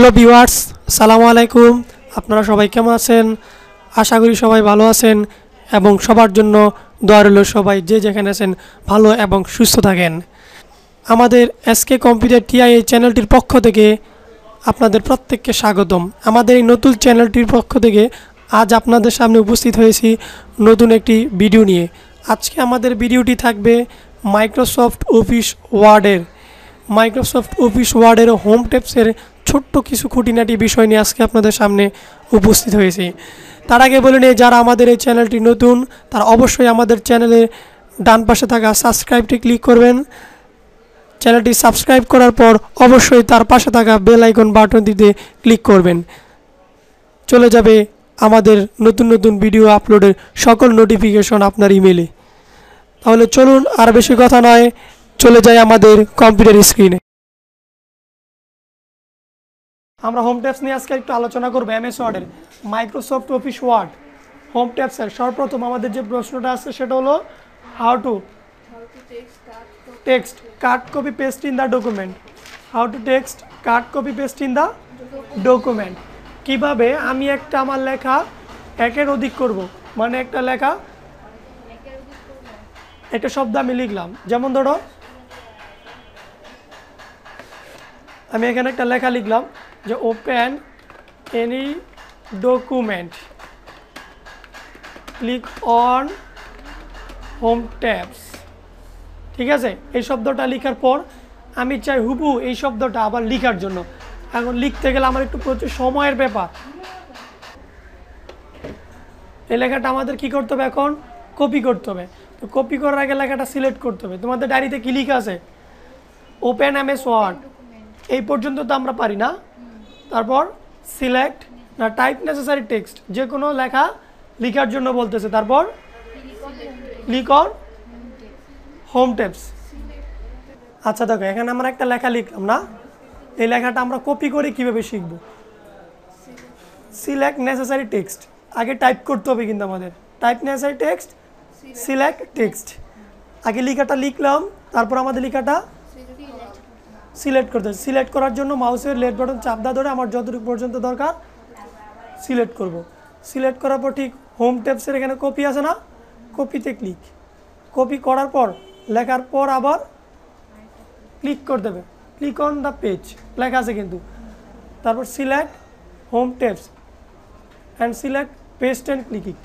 Hello viewers সালামু আলাইকুম আপনারা সবাই কেমন আছেন আশা করি সবাই ভালো আছেন এবং সবার জন্য দয়ারল সবাই যে যেখানে আছেন ভালো এবং সুস্থ থাকেন আমাদের এসকে কম্পিউটার টিআই এই চ্যানেলটির পক্ষ থেকে আপনাদের প্রত্যেককে স্বাগতম আমাদের এই নতুন চ্যানেলটির পক্ষ থেকে আজ আপনাদের সামনে উপস্থিত হয়েছি নতুন একটি ভিডিও নিয়ে আজকে আমাদের ভিডিওটি থাকবে মাইক্রোসফট অফিস ওয়ার্ডের মাইক্রোসফট অফিস ওয়ার্ডের হোম টেপসের ছোট্ট কিছু খুঁটিনাটি বিষয় নিয়ে আজকে আপনাদের সামনে উপস্থিত হয়েছি তার আগে বলে নিয়ে যারা আমাদের এই চ্যানেলটি নতুন তারা অবশ্যই আমাদের চ্যানেলে ডান পাশে থাকা সাবস্ক্রাইবটি ক্লিক করবেন চ্যানেলটি সাবস্ক্রাইব করার পর অবশ্যই তার পাশে থাকা বেল আইকন বাটনটিতে ক্লিক করবেন চলে যাবে আমাদের নতুন নতুন ভিডিও আপলোডের সকল নোটিফিকেশন আপনার ইমেলে তাহলে চলুন আর বেশি কথা নয় চলে যায় আমাদের কম্পিউটার স্ক্রিনে আমরা হোম ট্যাপস নিয়ে আজকে একটু আলোচনা করবো এম এস ওয়ার্ডের মাইক্রোসফট অফিস ওয়ার্ড হোম ট্যাপসের সর্বপ্রথম আমাদের যে প্রশ্নটা আছে সেটা হলো how to text cut copy paste in the document how to text cut copy paste in the document কিভাবে আমি একটা আমার লেখা একের অধিক করব মানে একটা লেখা একটা শব্দ আমি লিখলাম যেমন ধরো আমি এখানে একটা লেখা লিখলাম যে open any document click on home tabs ঠিক আছে এই শব্দটা লেখার পর আমি চাই হুবু এই শব্দটা আবার লেখার জন্য এখন লিখতে গেলে আমার একটু প্রচুর সময়ের ব্যাপার এই লেখাটা আমাদের কি করতে হবে এখন কপি করতে হবে তো কপি করার আগে লেখাটা সিলেক্ট করতে হবে তোমাদের ডায়েরিতে কী লিখা আছে ওপেন এম এস ওয়ার্ড এই পর্যন্ত তো আমরা পারি না তারপর সিলেক্ট না টাইপ নেসেসারি টেক্সট যে কোনো লেখা লিখার জন্য বলতেছে তারপর অন হোম টেপস আচ্ছা দেখো এখানে আমরা একটা লেখা লিখলাম না এই লেখাটা আমরা কপি করে কীভাবে শিখব সিলেক্ট নেসেসারি টেক্সট আগে টাইপ করতে হবে কিন্তু আমাদের type necessary text select text আগে লেখাটা লিখলাম তারপর আমাদের লেখাটা সিলেক্ট করতে হবে সিলেক্ট করার জন্য মাউসের লেট বাটন চাপদা ধরে আমার যতটুকু পর্যন্ত দরকার সিলেক্ট করব। সিলেক্ট করার পর ঠিক হোম ট্যাপসের এখানে কপি আছে না কপিতে ক্লিক কপি করার পর লেখার পর আবার ক্লিক করে দেবে ক্লিক অন দ্য পেজ লেখা আছে কিন্তু তারপর select home tabs and select paste and click it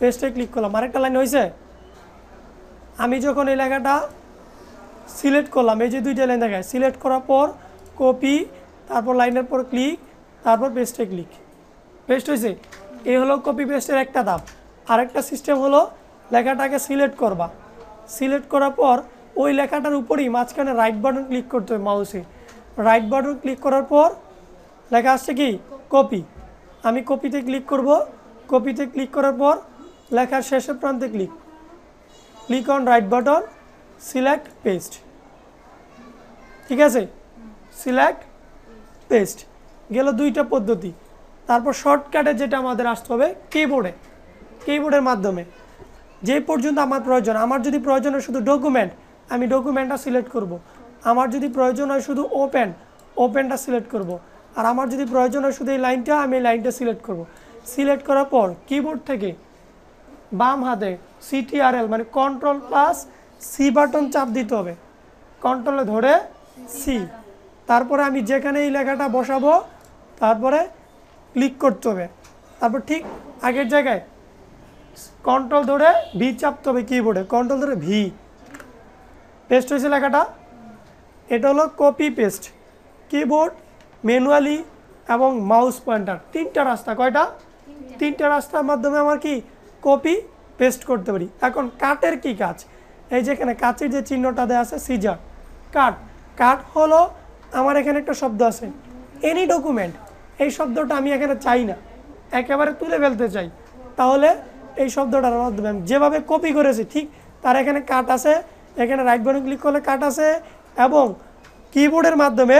পেস্টে ক্লিক করলাম আরেকটা লাইন হয়েছে আমি যখন এই লেখাটা সিলেক্ট করলাম এই যে দুইটা লাইন দেখায় সিলেক্ট করার পর কপি তারপর লাইনের পর ক্লিক তারপর পেস্টে ক্লিক পেস্ট হয়েছে এই হলো কপি পেস্টের একটা দাম আরেকটা সিস্টেম হলো লেখাটাকে সিলেক্ট করবা সিলেক্ট করার পর ওই লেখাটার উপরেই মাঝখানে রাইট বাটন ক্লিক করতে হবে মাউসে রাইট বাটন ক্লিক করার পর লেখা আসছে কি কপি আমি কপিতে ক্লিক করব কপিতে ক্লিক করার পর লেখার শেষের প্রান্তে click click on right button select paste ঠিক আছে সিলেক্ট পেস্ট গেল দুইটা পদ্ধতি তারপর শর্টকাটে যেটা আমাদের আসতে হবে কিবোর্ডে কিবোর্ডের মাধ্যমে যে পর্যন্ত আমার প্রয়োজন আমার যদি প্রয়োজন হয় শুধু ডকুমেন্ট আমি ডকুমেন্টটা সিলেক্ট করব। আমার যদি প্রয়োজন হয় শুধু ওপেন ওপেনটা সিলেক্ট করব। আর আমার যদি প্রয়োজন হয় শুধু এই লাইনটা আমি এই লাইনটা সিলেক্ট করব। সিলেক্ট করার পর কিবোর্ড থেকে বাম হাতে সিটিআরএল মানে কন্ট্রোল প্লাস সি বাটন চাপ দিতে হবে কন্ট্রোলে ধরে সি তারপরে আমি যেখানে এই লেখাটা বসাবো তারপরে ক্লিক করতে হবে তারপর ঠিক আগের জায়গায় কন্ট্রোল ধরে ভি চাপতে হবে কিবোর্ডে কন্ট্রোল ধরে ভি পেস্ট হয়েছে লেখাটা এটা হলো কপি পেস্ট কিবোর্ড ম্যানুয়ালি এবং মাউস পয়েন্টার তিনটা রাস্তা কয়টা তিনটা রাস্তার মাধ্যমে আমার কি কপি পেস্ট করতে পারি এখন কাটের কি কাজ এই যেখানে কাচের যে চিহ্নটা দেওয়া আছে সিজার কাট কাট হলো আমার এখানে একটা শব্দ আছে এনি ডকুমেন্ট এই শব্দটা আমি এখানে চাই না একেবারে তুলে ফেলতে চাই তাহলে এই শব্দটার মাধ্যমে যেভাবে কপি করেছি ঠিক তার এখানে কাট আছে এখানে রাইট বাটন ক্লিক করলে কাট আছে এবং কিবোর্ডের মাধ্যমে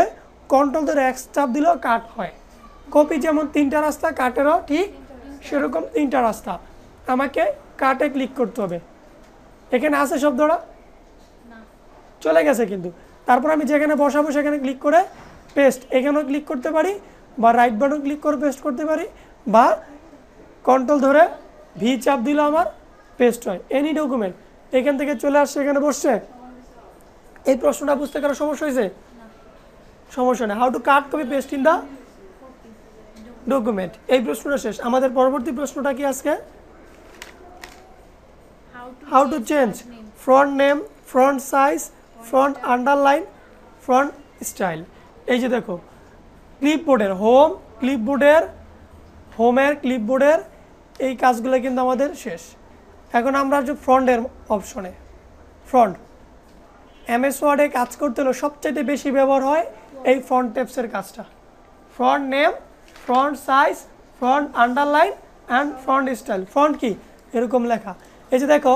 কন্ট্রোল ধরে এক চাপ দিলেও কাট হয় কপি যেমন তিনটা রাস্তা কাটেরও ঠিক সেরকম তিনটা রাস্তা আমাকে কাটে ক্লিক করতে হবে এখানে আছে শব্দটা চলে গেছে কিন্তু তারপর আমি যেখানে বসাবো সেখানে ক্লিক করে পেস্ট এখানেও ক্লিক করতে পারি বা রাইট বাটন ক্লিক করে পেস্ট করতে পারি বা কন্ট্রোল ধরে ভি চাপ দিল আমার পেস্ট হয় এনি ডকুমেন্ট এখান থেকে চলে আসছে এখানে বসছে এই প্রশ্নটা বুঝতে কারো সমস্যা হয়েছে সমস্যা নেই how to cut copy paste in the document এই প্রশ্নটা শেষ আমাদের পরবর্তী প্রশ্নটা কি আজকে how to change front name front size front underline front style এই যে দেখো ক্লিপবোর্ডের হোম ক্লিপবোর্ডের হোমের ক্লিপবোর্ডের এই কাজগুলো কিন্তু আমাদের শেষ এখন আমরা যে ফ্রন্টের অপশনে ফ্রন্ট এমএস ওয়ার্ডে কাজ করতে হলে সবচাইতে বেশি ব্যবহার হয় এই ফ্রন্ট টেপসের কাজটা font name font size font underline and font style font কি এরকম লেখা এই যে দেখো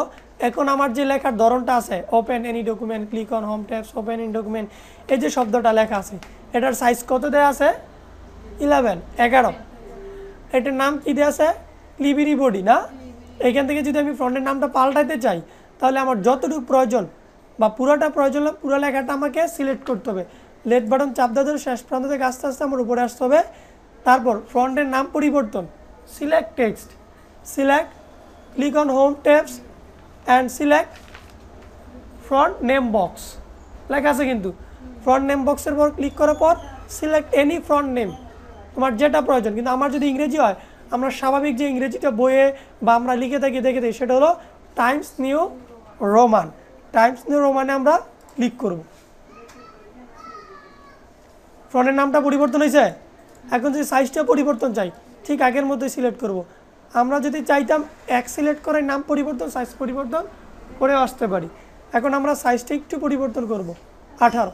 এখন আমার যে লেখার ধরনটা আছে open any document click on home tabs open any document এই যে শব্দটা লেখা আছে এটার সাইজ কত দেওয়া আছে ইলেভেন এগারো এটার নাম কী দেওয়া আছে লিবিরি বডি না এখান থেকে যদি আমি ফ্রন্টের নামটা পাল্টাইতে চাই তাহলে আমার যতটুকু প্রয়োজন বা পুরোটা প্রয়োজন পুরো লেখাটা আমাকে সিলেক্ট করতে হবে লেট বাটন চাপ ধরে শেষ প্রান্ত থেকে আস্তে আস্তে আমার উপরে আসতে হবে তারপর ফ্রন্টের নাম পরিবর্তন select text select click on home tabs and select front name box লেখা আছে কিন্তু ফ্রন্ট নেম বক্সের পর ক্লিক করার পর সিলেক্ট এনি ফ্রন্ট নেম তোমার যেটা প্রয়োজন কিন্তু আমার যদি ইংরেজি হয় আমরা স্বাভাবিক যে ইংরেজিটা বইয়ে বা আমরা লিখে থাকি দেখে থাকি সেটা হলো Times New Roman Times New রোমানে আমরা ক্লিক করব ফ্রন্টের নামটা পরিবর্তন হয়েছে এখন যদি সাইজটা পরিবর্তন চাই ঠিক আগের মধ্যে সিলেক্ট করব আমরা যদি চাইতাম এক সিলেক্ট করে নাম পরিবর্তন সাইজ পরিবর্তন করে আসতে পারি এখন আমরা সাইজটা একটু পরিবর্তন করব আঠারো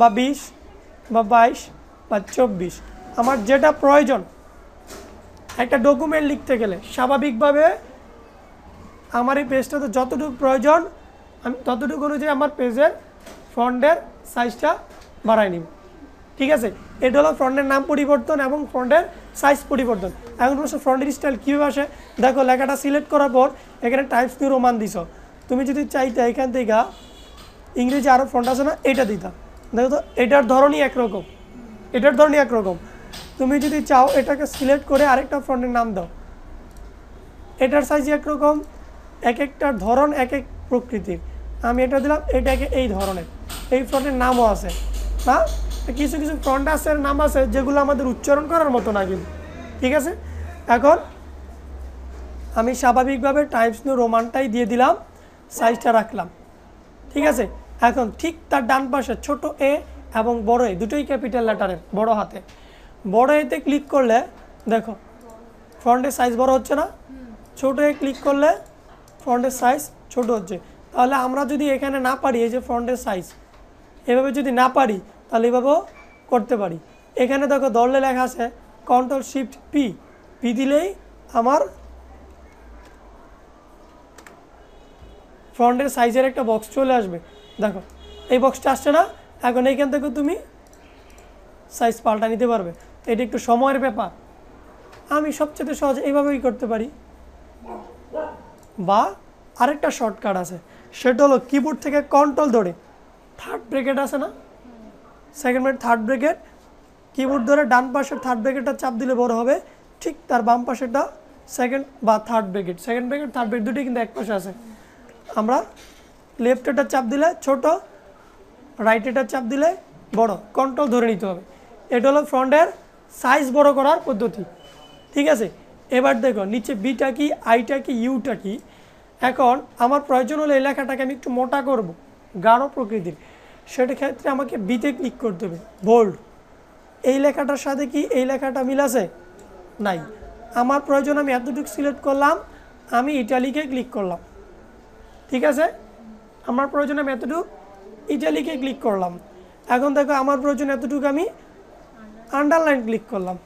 বা বিশ বা বাইশ বা চব্বিশ আমার যেটা প্রয়োজন একটা ডকুমেন্ট লিখতে গেলে স্বাভাবিকভাবে আমার এই পেজটা তো যতটুকু প্রয়োজন আমি ততটুকু অনুযায়ী আমার পেজের ফন্ডের সাইজটা বাড়াই নিব ঠিক আছে এটা হলো ফ্রন্টের নাম পরিবর্তন এবং ফ্রন্টের সাইজ পরিবর্তন এখন তোমার ফ্রন্টের স্টাইল কীভাবে আসে দেখো লেখাটা সিলেক্ট করার পর এখানে টাইমস নিউ রোমান দিছ তুমি যদি চাইতে এখান থেকে ইংরেজি আরও ফ্রন্ট আসে না এটা দিতা দেখো তো এটার ধরনই একরকম এটার ধরনই একরকম তুমি যদি চাও এটাকে সিলেক্ট করে আরেকটা ফ্রন্টের নাম দাও এটার সাইজ একরকম এক একটা ধরন এক এক প্রকৃতির আমি এটা দিলাম এটাকে এই ধরনের এই ফ্রন্টের নামও আছে না কিছু কিছু আছে নাম আছে যেগুলো আমাদের উচ্চারণ করার মতো না কিন্তু ঠিক আছে এখন আমি স্বাভাবিকভাবে টাইমস নিউ রোমানটাই দিয়ে দিলাম সাইজটা রাখলাম ঠিক আছে এখন ঠিক তার ডান পাশে ছোট এ এবং বড় এ দুটোই ক্যাপিটাল লেটারের বড় হাতে বড় এতে ক্লিক করলে দেখো ফ্রন্টের সাইজ বড় হচ্ছে না ছোট এ ক্লিক করলে ফ্রন্টের সাইজ ছোট হচ্ছে তাহলে আমরা যদি এখানে না পারি এই যে ফ্রন্টের সাইজ এভাবে যদি না পারি তাহলে এভাবেও করতে পারি এখানে দেখো দরলে লেখা আছে কন্ট্রোল শিফট পি পি দিলেই আমার ফ্রন্টের সাইজের একটা বক্স চলে আসবে দেখো এই বক্সটা আসছে না এখন এইখান থেকে তুমি সাইজ পাল্টা নিতে পারবে এটা একটু সময়ের ব্যাপার আমি সবচেয়ে সহজ এইভাবেই করতে পারি বা আরেকটা শর্টকাট আছে সেটা হলো কিবোর্ড থেকে কন্ট্রোল ধরে থার্ড ব্রেকেট আছে না সেকেন্ড ব্রেক থার্ড ব্রেকের কিবোর্ড ধরে ডান পাশের থার্ড ব্রেকেটটা চাপ দিলে বড় হবে ঠিক তার বাম পাশেটা সেকেন্ড বা third bracket second bracket third bracket দুটি কিন্তু এক পাশে আছে আমরা লেফট এটা চাপ দিলে ছোট রাইট এটা চাপ দিলে বড় কন্ট্রোল ধরে নিতে হবে এটা হলো ফ্রন্টের সাইজ বড় করার পদ্ধতি ঠিক আছে এবার দেখো নিচে বিটা কি আইটা কি ইউটা কি এখন আমার প্রয়োজন হলে এলাকাটাকে আমি একটু মোটা করব গাঢ় প্রকৃতির সেটা ক্ষেত্রে আমাকে বিতে ক্লিক করতে হবে বোল্ড এই লেখাটার সাথে কি এই লেখাটা মিল আছে নাই আমার প্রয়োজন আমি এতটুকু সিলেক্ট করলাম আমি ইটালিকে ক্লিক করলাম ঠিক আছে আমার প্রয়োজন আমি এতটুকু ইটালিকে ক্লিক করলাম এখন দেখো আমার প্রয়োজন এতটুকু আমি আন্ডারলাইন ক্লিক করলাম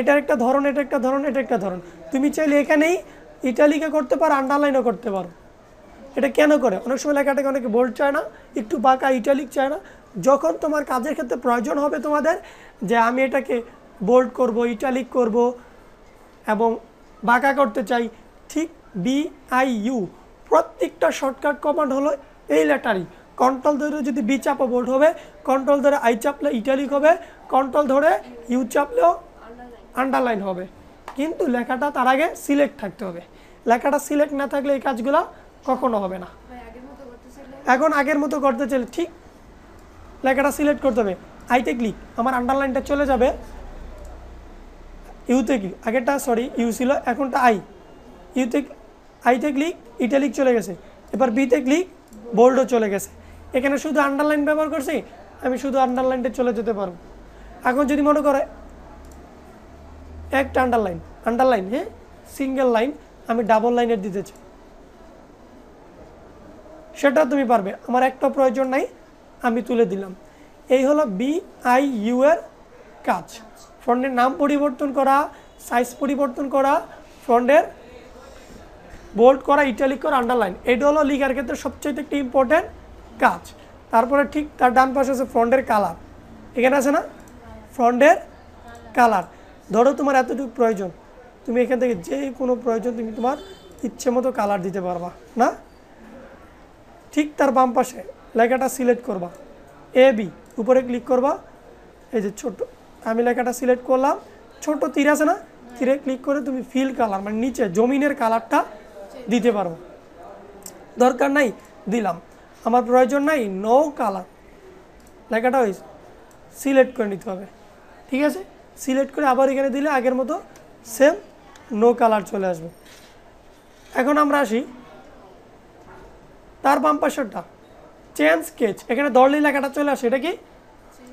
এটার একটা ধরন এটা একটা ধরন এটা একটা ধরন তুমি চাইলে এখানেই ইটালিকে করতে পারো আন্ডারলাইনও করতে পারো এটা কেন করে অনেক সময় লেখাটাকে অনেকে বোল্ড চায় না একটু বাঁকা ইটালিক চায় না যখন তোমার কাজের ক্ষেত্রে প্রয়োজন হবে তোমাদের যে আমি এটাকে বোল্ড করব ইটালিক করব এবং বাঁকা করতে চাই ঠিক বি আই ইউ প্রত্যেকটা শর্টকাট কমান্ড হলো এই লেটারই কন্ট্রোল ধরে যদি বি চাপো বোল্ড হবে কন্ট্রোল ধরে আই চাপলে ইটালিক হবে কন্ট্রোল ধরে ইউ চাপলেও আন্ডারলাইন হবে কিন্তু লেখাটা তার আগে সিলেক্ট থাকতে হবে লেখাটা সিলেক্ট না থাকলে এই কাজগুলো কখনো হবে না এখন আগের মতো করতে চাইলে ঠিক লেখাটা সিলেক্ট করতে হবে আইতে ক্লিক আমার আন্ডারলাইনটা চলে যাবে ইউতে ক্লিক আগেরটা সরি ইউ ছিল এখনটা আই ইউতে আইতে ক্লিক ইটালিক চলে গেছে এবার বিতে ক্লিক বোল্ডও চলে গেছে এখানে শুধু আন্ডারলাইন ব্যবহার করছি আমি শুধু আন্ডারলাইনটা চলে যেতে পারবো এখন যদি মনে করে একটা আন্ডারলাইন আন্ডারলাইন হ্যাঁ সিঙ্গেল লাইন আমি ডাবল লাইনের দিতে চাই সেটা তুমি পারবে আমার একটা প্রয়োজন নাই আমি তুলে দিলাম এই হলো বিআই এর কাজ ফন্ডের নাম পরিবর্তন করা সাইজ পরিবর্তন করা ফন্ডের বোল্ড করা ইটালিক করা আন্ডারলাইন এটা হলো লিখার ক্ষেত্রে সবচেয়ে একটি ইম্পর্ট্যান্ট কাজ তারপরে ঠিক তার ডান পাশে আছে ফ্রন্টের কালার এখানে আছে না ফ্রন্টের কালার ধরো তোমার এতটুকু প্রয়োজন তুমি এখান থেকে যে কোনো প্রয়োজন তুমি তোমার ইচ্ছে মতো কালার দিতে পারবা না ঠিক তার বাম পাশে লেখাটা সিলেক্ট করবা এ বি উপরে ক্লিক করবা এই যে ছোট আমি লেখাটা সিলেক্ট করলাম ছোট তীর আছে না তীরে ক্লিক করে তুমি ফিল কালার মানে নিচে জমিনের কালারটা দিতে পারো দরকার নাই দিলাম আমার প্রয়োজন নাই নো কালার লেখাটা ওই সিলেক্ট করে নিতে হবে ঠিক আছে সিলেক্ট করে আবার এখানে দিলে আগের মতো সেম নো কালার চলে আসবে এখন আমরা আসি তার বাম পাশেরটা চেন স্কেচ এখানে দরলি লেখাটা চলে আসে এটা কি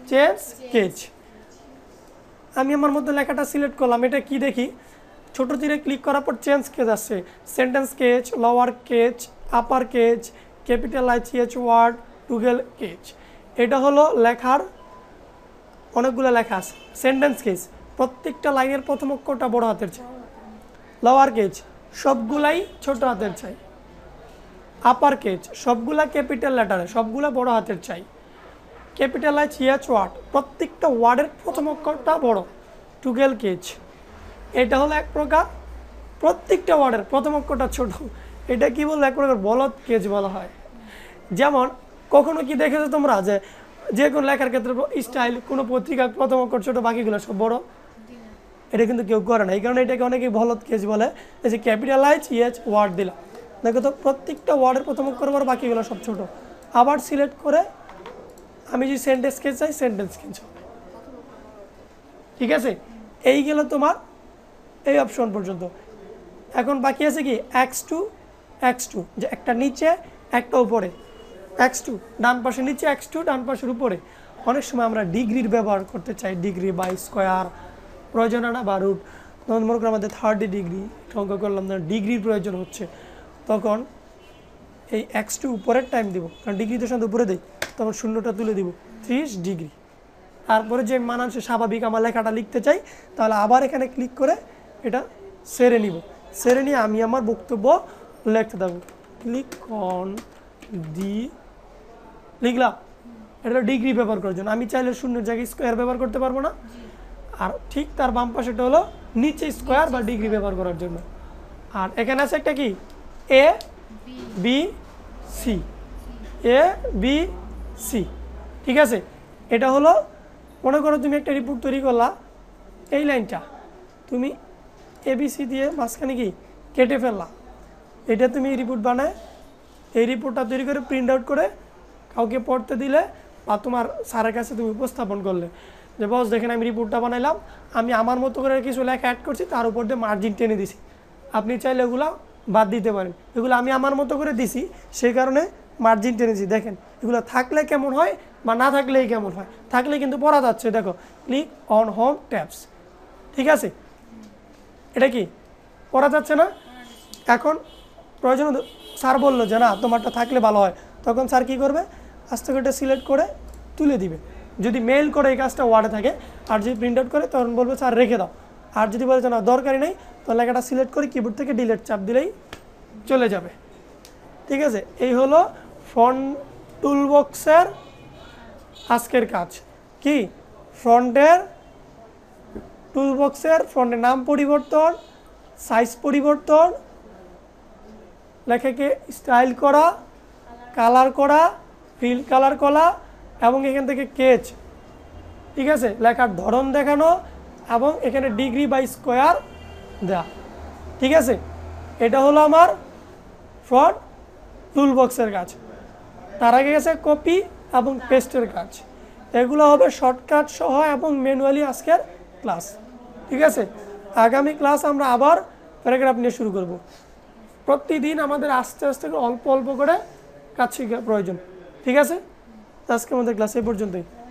চেন স্কেচ আমি আমার মধ্যে লেখাটা সিলেক্ট করলাম এটা কি দেখি ছোটো তীরে ক্লিক করার পর চেন স্কেচ আসছে sentence case lower case upper case capital each word toggle case এটা হলো লেখার অনেকগুলো লেখা আছে সেন্টেন্স কেচ প্রত্যেকটা লাইনের প্রথম অক্ষরটা বড় হাতের চাই লোয়ার কেচ সবগুলাই ছোট হাতের চাই আপার কেচ সবগুলা ক্যাপিটাল লেটারে সবগুলা বড় হাতের চাই ক্যাপিটালাইজ ইয়াচ ওয়ার্ড প্রত্যেকটা ওয়ার্ডের প্রথম অক্ষরটা বড় টুগেল কেচ এটা হলো এক প্রকার প্রত্যেকটা ওয়ার্ডের প্রথম অক্ষরটা ছোট এটা কী বলবো এক প্রকার বলদ কেচ বলা হয় যেমন কখনো কি দেখেছো তোমরা যে যে কোনো লেখার ক্ষেত্রে স্টাইল কোনো পত্রিকা প্রথম অক্ষর ছোটো বাকিগুলো সব বড় এটা কিন্তু কেউ করে না এই কারণে এটাকে অনেকেই বলদ কেজ বলে যে ক্যাপিটালাইজ ইয়েচ ওয়ার্ড দিলাম দেখো তো প্রত্যেকটা ওয়ার্ডের প্রথম অক্ষর আমার বাকিগুলো সব ছোট আবার সিলেক্ট করে আমি যে সেন্টেন্স স্কেচ চাই সেন্টেন্স কিনছ ঠিক আছে এই গেল তোমার এই অপশন পর্যন্ত এখন বাকি আছে কি এক্স টু এক্স টু যে একটা নিচে একটা উপরে এক্স টু ডান পাশে নিচে এক্স টু ডান পাশের উপরে অনেক সময় আমরা ডিগ্রির ব্যবহার করতে চাই ডিগ্রি বাই স্কোয়ার প্রয়োজন আনা বা রুট মনে করো আমাদের থার্টি ডিগ্রি সংখ্যা করলাম না ডিগ্রির প্রয়োজন হচ্ছে তখন এই এক্স টু উপরের টাইম দিব কারণ ডিগ্রি তো সাথে উপরে দিই তখন শূন্যটা তুলে দিব ত্রিশ ডিগ্রি তারপরে যে মান স্বাভাবিক আমার লেখাটা লিখতে চাই তাহলে আবার এখানে ক্লিক করে এটা সেরে নিব সেরে নিয়ে আমি আমার বক্তব্য লিখতে থাকবো ক্লিক অন দি লিখলাম এটা ডিগ্রি ব্যবহার করার জন্য আমি চাইলে শূন্য জায়গায় স্কোয়ার ব্যবহার করতে পারবো না আর ঠিক তার বাম পাশেটা হলো নিচে স্কোয়ার বা ডিগ্রি ব্যবহার করার জন্য আর এখানে আছে একটা কি A B C A B C ঠিক আছে এটা হলো মনে করো তুমি একটা রিপোর্ট তৈরি করলা এই লাইনটা তুমি এ বি সি দিয়ে মাঝখানে কি কেটে ফেললা এটা তুমি রিপোর্ট বানায় এই রিপোর্টটা তৈরি করে প্রিন্ট আউট করে কাউকে পড়তে দিলে বা তোমার স্যারের কাছে তুমি উপস্থাপন করলে যে বস দেখেন আমি রিপোর্টটা বানাইলাম আমি আমার মতো করে কিছু লেখা অ্যাড করছি তার উপর দিয়ে মার্জিন টেনে দিছি আপনি চাইলে ওগুলা বাদ দিতে পারেন এগুলো আমি আমার মতো করে দিছি সেই কারণে মার্জিন টেনেছি দেখেন এগুলো থাকলে কেমন হয় বা না থাকলেই কেমন হয় থাকলে কিন্তু পড়া যাচ্ছে দেখো ক্লিক অন হোম ট্যাপস ঠিক আছে এটা কি পড়া যাচ্ছে না এখন প্রয়োজন স্যার বললো যে না তোমারটা থাকলে ভালো হয় তখন স্যার কী করবে আস্তে করে সিলেক্ট করে তুলে দিবে যদি মেল করে এই কাজটা ওয়ার্ডে থাকে আর যদি প্রিন্ট আউট করে তখন বলবে স্যার রেখে দাও আর যদি বলে যে না দরকারই নেই তো লেখাটা সিলেক্ট করি কিবোর্ড থেকে ডিলেট চাপ দিলেই চলে যাবে ঠিক আছে এই হলো ফ্রন্ট টুলবক্সের আজকের কাজ কি ফ্রন্টের টুলবক্সের ফ্রন্টের নাম পরিবর্তন সাইজ পরিবর্তন লেখাকে স্টাইল করা কালার করা ফিল কালার করা এবং এখান থেকে কেচ ঠিক আছে লেখার ধরন দেখানো এবং এখানে ডিগ্রি বাই স্কোয়ার দেয়া ঠিক আছে এটা হলো আমার ফ্রড টুল বক্সের কাজ তার আগে গেছে কপি এবং পেস্টের কাজ এগুলো হবে শর্টকাট সহ এবং ম্যানুয়ালি আজকের ক্লাস ঠিক আছে আগামী ক্লাস আমরা আবার প্যারাগ্রাফ নিয়ে শুরু করব প্রতিদিন আমাদের আস্তে আস্তে অল্প অল্প করে কাজ শিখা প্রয়োজন ঠিক আছে আজকে আমাদের ক্লাস এই পর্যন্তই